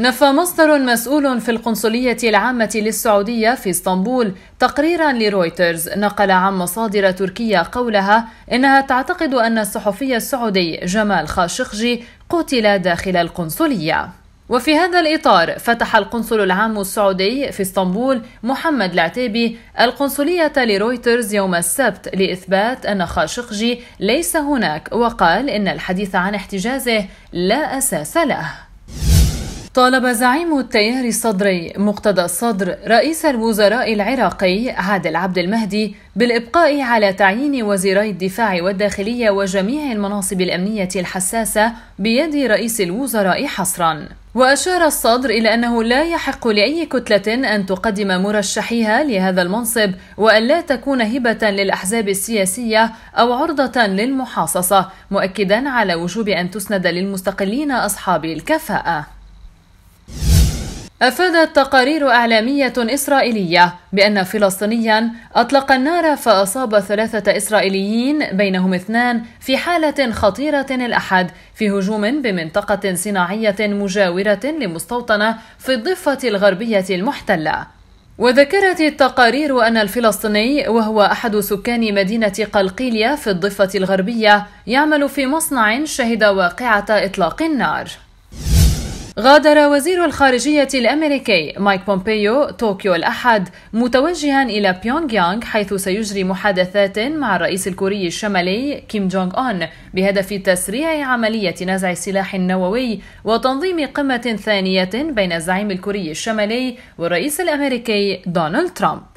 نفى مصدر مسؤول في القنصلية العامة للسعودية في اسطنبول تقريرا لرويترز نقل عن مصادر تركية قولها إنها تعتقد أن الصحفي السعودي جمال خاشقجي قتل داخل القنصلية وفي هذا الإطار فتح القنصل العام السعودي في اسطنبول محمد العتيبي القنصلية لرويترز يوم السبت لإثبات أن خاشقجي ليس هناك وقال إن الحديث عن احتجازه لا أساس له طالب زعيم التيار الصدري مقتدى الصدر رئيس الوزراء العراقي عادل عبد المهدي بالإبقاء على تعيين وزيري الدفاع والداخلية وجميع المناصب الأمنية الحساسة بيد رئيس الوزراء حصراً. وأشار الصدر إلى أنه لا يحق لأي كتلة أن تقدم مرشحيها لهذا المنصب وأن لا تكون هبة للأحزاب السياسية أو عرضة للمحاصصة، مؤكداً على وجوب أن تسند للمستقلين أصحاب الكفاءة. أفادت تقارير إعلامية إسرائيلية بأن فلسطينيا أطلق النار فأصاب ثلاثة إسرائيليين بينهم اثنان في حالة خطيرة الأحد في هجوم بمنطقة صناعية مجاورة لمستوطنة في الضفة الغربية المحتلة. وذكرت التقارير أن الفلسطيني وهو أحد سكان مدينة قلقيلية في الضفة الغربية يعمل في مصنع شهد واقعة إطلاق النار غادر وزير الخارجية الأمريكي مايك بومبيو طوكيو الأحد متوجها إلى بيونغ يانغ حيث سيجري محادثات مع الرئيس الكوري الشمالي كيم جونغ أون بهدف تسريع عملية نزع السلاح النووي وتنظيم قمة ثانية بين الزعيم الكوري الشمالي والرئيس الأمريكي دونالد ترامب